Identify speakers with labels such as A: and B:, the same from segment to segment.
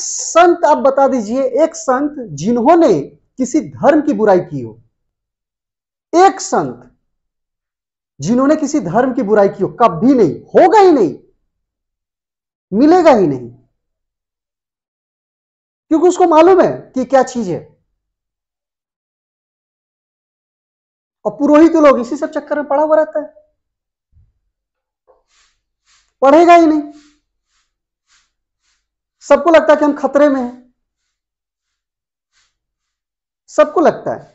A: संत आप बता दीजिए एक संत जिन्होंने किसी धर्म की बुराई की हो एक संत जिन्होंने किसी धर्म की बुराई की हो कभी नहीं होगा ही नहीं मिलेगा ही नहीं क्योंकि उसको मालूम है कि क्या चीज है और पुरोहित तो लोग इसी सब चक्कर में पड़ा हुआ रहता है पढ़ेगा ही नहीं सबको लगता है कि हम खतरे में हैं सबको लगता है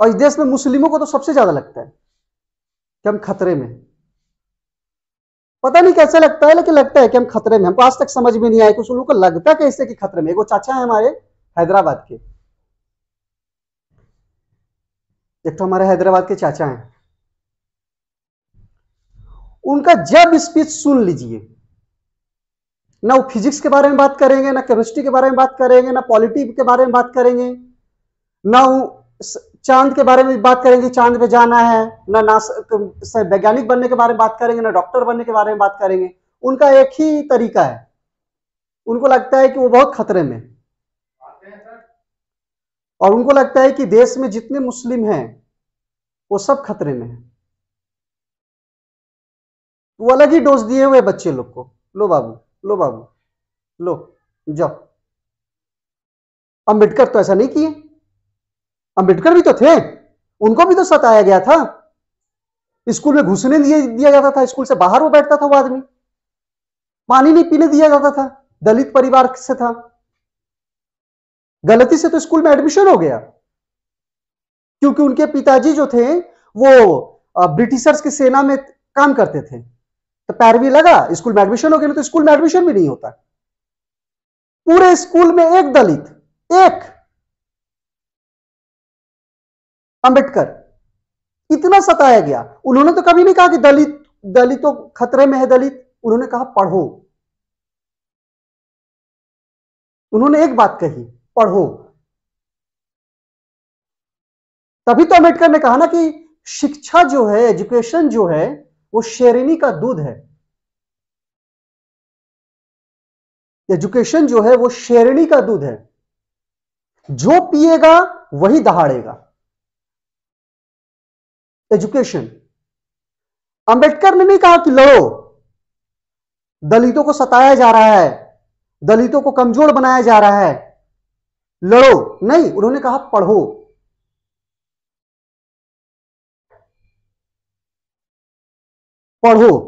A: और इस देश में मुस्लिमों को तो सबसे ज्यादा लगता है कि हम खतरे में पता नहीं कैसे लगता है लेकिन लगता है कि हम खतरे में हमको आज तक समझ में नहीं आया कुछ लोगों को लगता कैसे कि खतरे में वो चाचा है हमारे हैदराबाद के एक तो हमारे हैदराबाद के चाचा हैं उनका जब स्पीच सुन लीजिए ना वो फिजिक्स के बारे में बात करेंगे ना केमिस्ट्री के बारे में बात करेंगे ना पॉलिटी के बारे में बात करेंगे ना वो चांद के बारे में बात करेंगे चांद पे जाना है ना ना वैज्ञानिक बनने के बारे में बात करेंगे ना डॉक्टर बनने के बारे में बात करेंगे उनका एक ही तरीका है उनको लगता है कि वो बहुत खतरे में और उनको लगता है कि देश में जितने मुस्लिम हैं वो सब खतरे में है वो अलग ही डोज दिए हुए बच्चे लोग को लो बाबू लो बाबू लो जाओ अंबेडकर तो ऐसा नहीं किए अंबेडकर भी तो थे उनको भी तो सताया गया था स्कूल में घुसने दिए दिया जाता था स्कूल से बाहर वो बैठता था वो आदमी पानी नहीं पीने दिया जाता था दलित परिवार से था गलती से तो स्कूल में एडमिशन हो गया क्योंकि उनके पिताजी जो थे वो ब्रिटिशर्स की सेना में काम करते थे तो पैरवी लगा स्कूल में एडमिशन हो गया तो स्कूल में एडमिशन भी नहीं होता पूरे स्कूल में एक दलित एक अंबेडकर इतना सताया गया उन्होंने तो कभी नहीं कहा कि दलित दलितों खतरे में है दलित उन्होंने कहा पढ़ो उन्होंने एक बात कही पढ़ो तभी तो अंबेडकर ने कहा ना कि शिक्षा जो है एजुकेशन जो है वो शेरिनी का दूध है एजुकेशन जो है वो शेरणी का दूध है जो पिएगा वही दहाड़ेगा एजुकेशन अंबेडकर ने नहीं कहा कि लड़ो दलितों को सताया जा रहा है दलितों को कमजोर बनाया जा रहा है लड़ो नहीं उन्होंने कहा पढ़ो पढ़ो